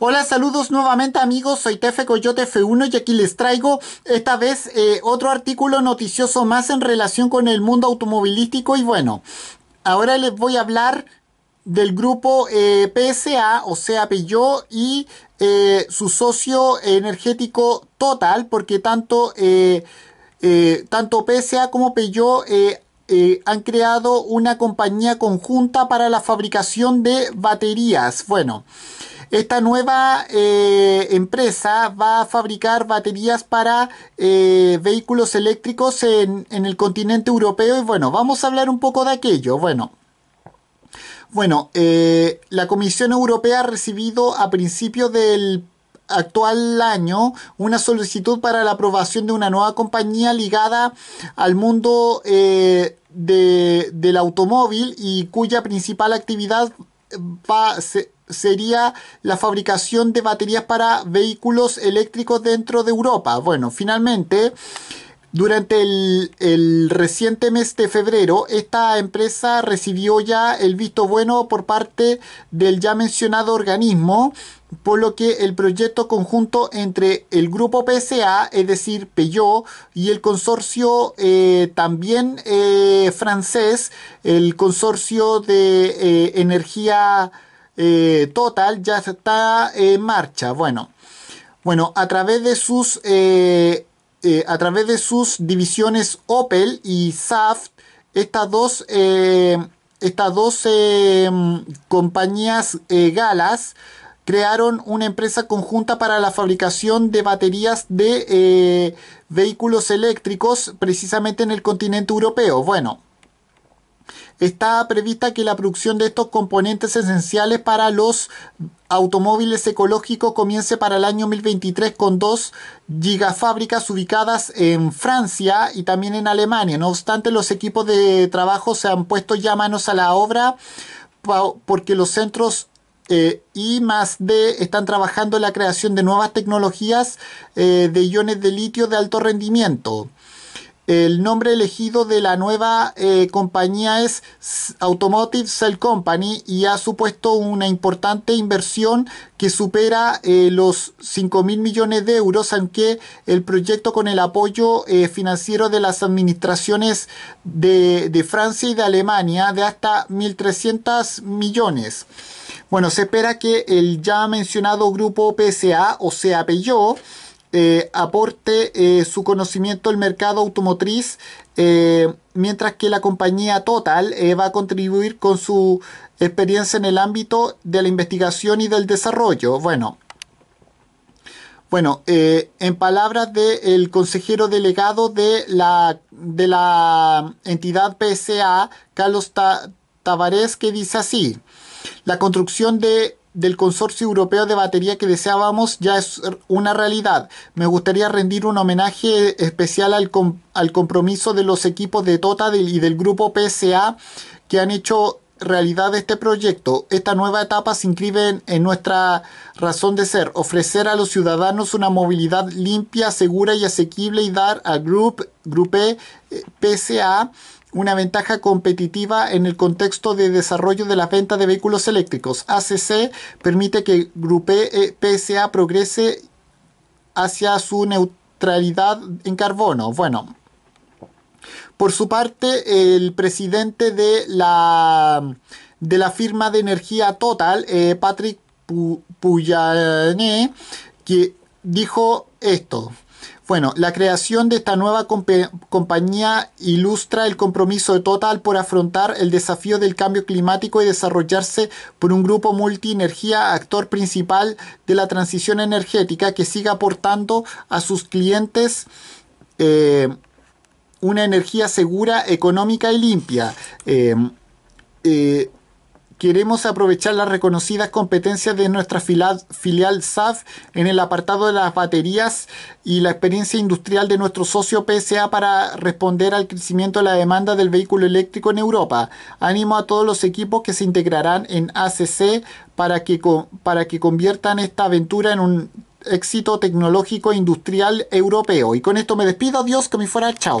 Hola, saludos nuevamente amigos, soy Tefe Coyote F1 y aquí les traigo esta vez eh, otro artículo noticioso más en relación con el mundo automovilístico y bueno, ahora les voy a hablar del grupo eh, PSA, o sea Peugeot y eh, su socio energético Total, porque tanto, tanto PSA como Peugeot han creado una compañía conjunta para la fabricación de baterías. Bueno, esta nueva eh, empresa va a fabricar baterías para eh, vehículos eléctricos en, el continente europeo y bueno, vamos a hablar un poco de aquello. Bueno, bueno, eh, la Comisión Europea ha recibido a principios del actual año una solicitud para la aprobación de una nueva compañía ligada al mundo del automóvil y cuya principal actividad va, sería la fabricación de baterías para vehículos eléctricos dentro de Europa. Bueno, finalmente durante el, reciente mes de febrero, esta empresa recibió ya el visto bueno por parte del ya mencionado organismo, por lo que el proyecto conjunto entre el grupo PSA, es decir, Peugeot, y el consorcio eh, también eh, francés, el consorcio de eh, energía total, ya está en marcha. Bueno, bueno a través de sus eh, a través de sus divisiones Opel y Saft, estas dos, eh, estas dos eh, compañías galas crearon una empresa conjunta para la fabricación de baterías de vehículos eléctricos precisamente en el continente europeo. Bueno, está prevista que la producción de estos componentes esenciales para los automóviles ecológicos comience para el año 2023 con dos gigafábricas ubicadas en Francia y también en Alemania. No obstante, los equipos de trabajo se han puesto ya manos a la obra porque los centros eh, I más D están trabajando en la creación de nuevas tecnologías eh, de iones de litio de alto rendimiento. El nombre elegido de la nueva eh, compañía es Automotive Cell Company y ha supuesto una importante inversión que supera eh, los 5 mil millones de euros, aunque el proyecto con el apoyo eh, financiero de las administraciones de, Francia y de Alemania de hasta 1.300 millones. Bueno, se espera que el ya mencionado grupo PSA, o sea, Peugeot, eh, aporte eh, su conocimiento al mercado automotriz, eh, mientras que la compañía Total va a contribuir con su experiencia en el ámbito de la investigación y del desarrollo. Bueno, bueno, en palabras del el consejero delegado de la, de la entidad PSA, Carlos Tavares, que dice así, la construcción de del Consorcio Europeo de Batería que deseábamos ya es una realidad. Me gustaría rendir un homenaje especial al, al compromiso de los equipos de Tota y del grupo PSA que han hecho realidad este proyecto. Esta nueva etapa se inscribe en, nuestra razón de ser, ofrecer a los ciudadanos una movilidad limpia, segura y asequible y dar al grupo PSA una ventaja competitiva en el contexto de desarrollo de la venta de vehículos eléctricos. ACC permite que Grupe PSA progrese hacia su neutralidad en carbono. Bueno, por su parte, el presidente de la, de la firma de energía Total, eh, Patrick Puyané, que dijo esto. Bueno, la creación de esta nueva compañía ilustra el compromiso de Total por afrontar el desafío del cambio climático y desarrollarse por un grupo multienergía, actor principal de la transición energética que siga aportando a sus clientes eh, una energía segura, económica y limpia. Eh, eh, queremos aprovechar las reconocidas competencias de nuestra filial, SAF en el apartado de las baterías y la experiencia industrial de nuestro socio PSA para responder al crecimiento de la demanda del vehículo eléctrico en Europa. Animo a todos los equipos que se integrarán en ACC para que, para que conviertan esta aventura en un éxito tecnológico e industrial europeo. Y con esto me despido. Adiós, que me fuera. Chao.